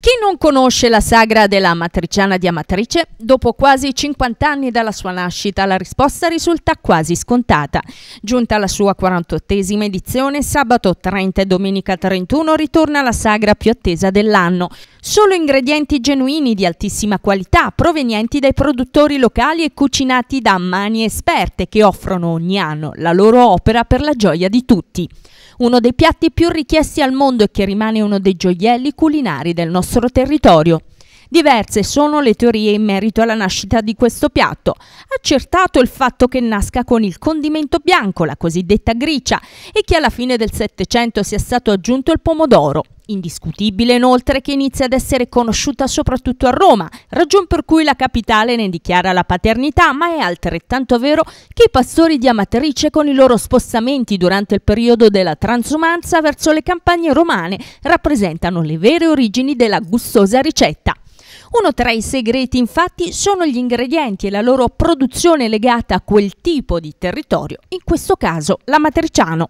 Chi non conosce la sagra della matriciana di Amatrice, dopo quasi 50 anni dalla sua nascita la risposta risulta quasi scontata. Giunta alla sua 48esima edizione, sabato 30 e domenica 31 ritorna la sagra più attesa dell'anno, Solo ingredienti genuini di altissima qualità, provenienti dai produttori locali e cucinati da mani esperte che offrono ogni anno la loro opera per la gioia di tutti. Uno dei piatti più richiesti al mondo e che rimane uno dei gioielli culinari del nostro territorio. Diverse sono le teorie in merito alla nascita di questo piatto. Accertato il fatto che nasca con il condimento bianco, la cosiddetta gricia, e che alla fine del Settecento sia stato aggiunto il pomodoro. Indiscutibile inoltre che inizia ad essere conosciuta soprattutto a Roma, ragion per cui la capitale ne dichiara la paternità, ma è altrettanto vero che i pastori di Amatrice con i loro spostamenti durante il periodo della transumanza verso le campagne romane rappresentano le vere origini della gustosa ricetta. Uno tra i segreti infatti sono gli ingredienti e la loro produzione legata a quel tipo di territorio, in questo caso l'amatriciano.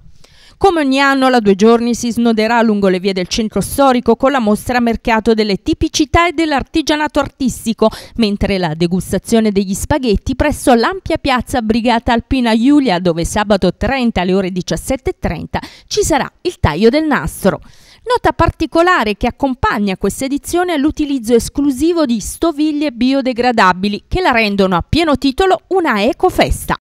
Come ogni anno la due giorni si snoderà lungo le vie del centro storico con la mostra mercato delle tipicità e dell'artigianato artistico, mentre la degustazione degli spaghetti presso l'ampia piazza Brigata Alpina Giulia dove sabato 30 alle ore 17.30 ci sarà il taglio del nastro. Nota particolare che accompagna questa edizione è l'utilizzo esclusivo di stoviglie biodegradabili che la rendono a pieno titolo una ecofesta.